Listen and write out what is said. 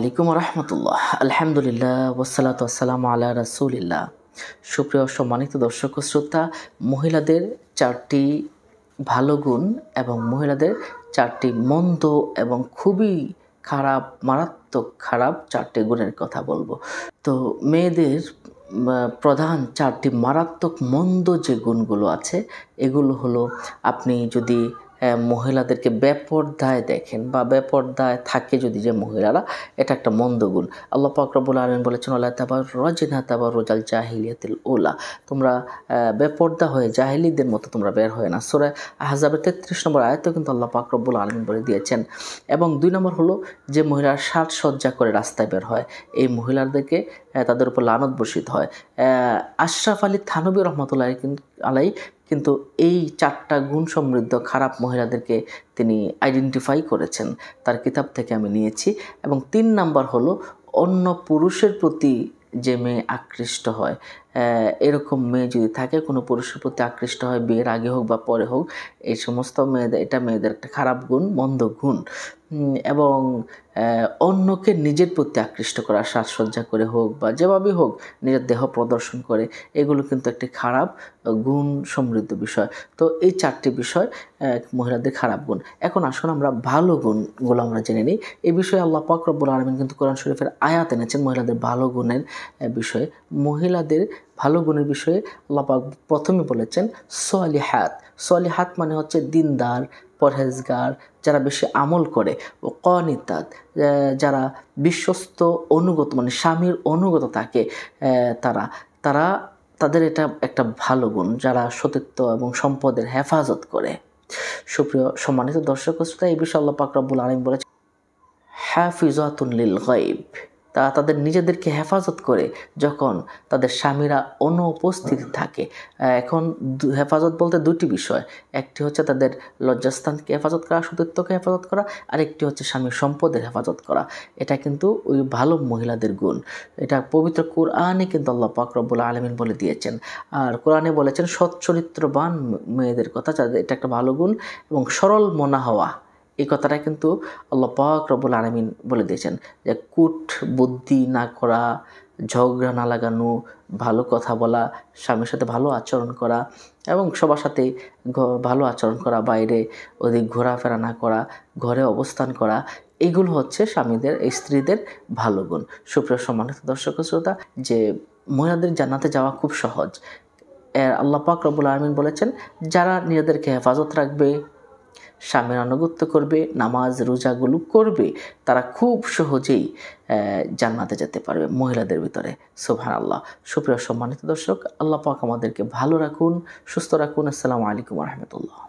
আলাইকুম রহমতুল্লাহ আলহামদুলিল্লাহ ওসালাত আসসালাম আল্লাহ রাসুলিল্লাহ সুপ্রিয় সম্মানিত দর্শক শ্রোতা মহিলাদের চারটি ভালো গুণ এবং মহিলাদের চারটি মন্দ এবং খুবই খারাপ মারাত্মক খারাপ চারটি গুণের কথা বলবো তো মেয়েদের প্রধান চারটি মারাত্মক মন্দ যে গুণগুলো আছে এগুলো হলো আপনি যদি মহিলাদেরকে বেপর্দায় দেখেন বা বেপর্দায় থাকে যদি যে মহিলারা এটা একটা মন্দ গুণ আল্লাহ পাকরবুল আলম বলেছেন আল্লাহ তাবার রজিনা তাবার রোজাল জাহিলিয়াতিল ওলা তোমরা বেপর্দা হয়ে জাহিলিদের মতো তোমরা বের হয় না সোরা হাজাবের তেত্রিশ নম্বর আয়ত্ত কিন্তু আল্লাহ পাকরবুল আলম বলে দিয়েছেন এবং দুই নম্বর হলো যে মহিলার সাজসজ্জা করে রাস্তায় বের হয় এই মহিলাদেরকে তাদের উপর লানত বসিত হয় আশরাফ আলী থানবী রহমতুল্লাহ কিন্তু আলাই কিন্তু এই চারটা গুণ সমৃদ্ধ খারাপ মহিলাদেরকে তিনি আইডেন্টিফাই করেছেন তার কিতাব থেকে আমি নিয়েছি এবং তিন নাম্বার হলো অন্য পুরুষের প্রতি যে মেয়ে আকৃষ্ট হয় এরকম মেয়ে যদি থাকে কোনো পুরুষের প্রতি আকৃষ্ট হয় বিয়ের আগে হোক বা পরে হোক এই সমস্ত মেয়েদের এটা মেয়েদের একটা খারাপ গুণ মন্দ গুণ এবং অন্যকে নিজের প্রতি আকৃষ্ট করা সাজসজ্জা করে হোক বা যেভাবেই হোক নিজের দেহ প্রদর্শন করে এগুলো কিন্তু একটি খারাপ গুণ সমৃদ্ধ বিষয় তো এই চারটি বিষয় মহিলাদের খারাপ গুণ এখন আসুন আমরা ভালো গুণগুলো আমরা জেনে নিই এই বিষয়ে আল্লাহ পাকরবুল আলমিন কিন্তু কোরআন শরীফের আয়াত এনেছেন মহিলাদের ভালো গুণের বিষয়ে মহিলাদের ভালো গুণের বিষয়ে আল্লাপাক প্রথমে বলেছেন সোয়ালিহাত সোয়ালিহাত মানে হচ্ছে দিনদার পরহেজগার যারা বেশি আমল করে ও কনিতাত যারা বিশ্বস্ত অনুগত মানে স্বামীর অনুগত থাকে তারা তারা তাদের এটা একটা ভালো গুণ যারা সতীত্ব এবং সম্পদের হেফাজত করে সুপ্রিয় সম্মানিত দর্শক শ্রোতা এই বিষয়ে আল্লাহ পাক রব্বুল আলম বলেছে হ্যাফিজাতুল লিল গাইব তারা তাদের নিজেদেরকে হেফাজত করে যখন তাদের স্বামীরা অনুপস্থিত থাকে এখন হেফাজত বলতে দুটি বিষয় একটি হচ্ছে তাদের লজ্জাস্থানকে হেফাজত করা সতীত্বকে হেফাজত করা আর একটি হচ্ছে স্বামীর সম্পদের হেফাজত করা এটা কিন্তু ওই ভালো মহিলাদের গুণ এটা পবিত্র কোরআনে কিন্তু আল্লাহ পাকরবুল আলমিন বলে দিয়েছেন আর কোরআনে বলেছেন সচ্চরিত্রবান মেয়েদের কথা যাদের এটা একটা ভালো গুণ এবং সরল মনা হওয়া এই কথাটা কিন্তু আল্লাহ পাক রব্বুল আলমিন বলে দিয়েছেন যে কুট বুদ্ধি না করা ঝগড়া না লাগানো ভালো কথা বলা স্বামীর সাথে ভালো আচরণ করা এবং সবার সাথে ভালো আচরণ করা বাইরে ওদিক ঘোরাফেরা না করা ঘরে অবস্থান করা এগুলো হচ্ছে স্বামীদের স্ত্রীদের ভালো গুণ সুপ্রিয় সম্মানিত দর্শক শ্রোতা যে মহিলাদের জান্নাতে যাওয়া খুব সহজ এর আল্লাপাক রবুল আলমিন বলেছেন যারা নিজেদেরকে হেফাজত রাখবে স্বামীর আনুগত্য করবে নামাজ রোজাগুলো করবে তারা খুব সহজেই জান্নাতে যেতে পারবে মহিলাদের ভিতরে সোভান আল্লাহ সুপ্রিয় সম্মানিত দর্শক আল্লাহ পাক আমাদেরকে ভালো রাখুন সুস্থ রাখুন আসসালামু আলাইকুম রহমতুল্লাহ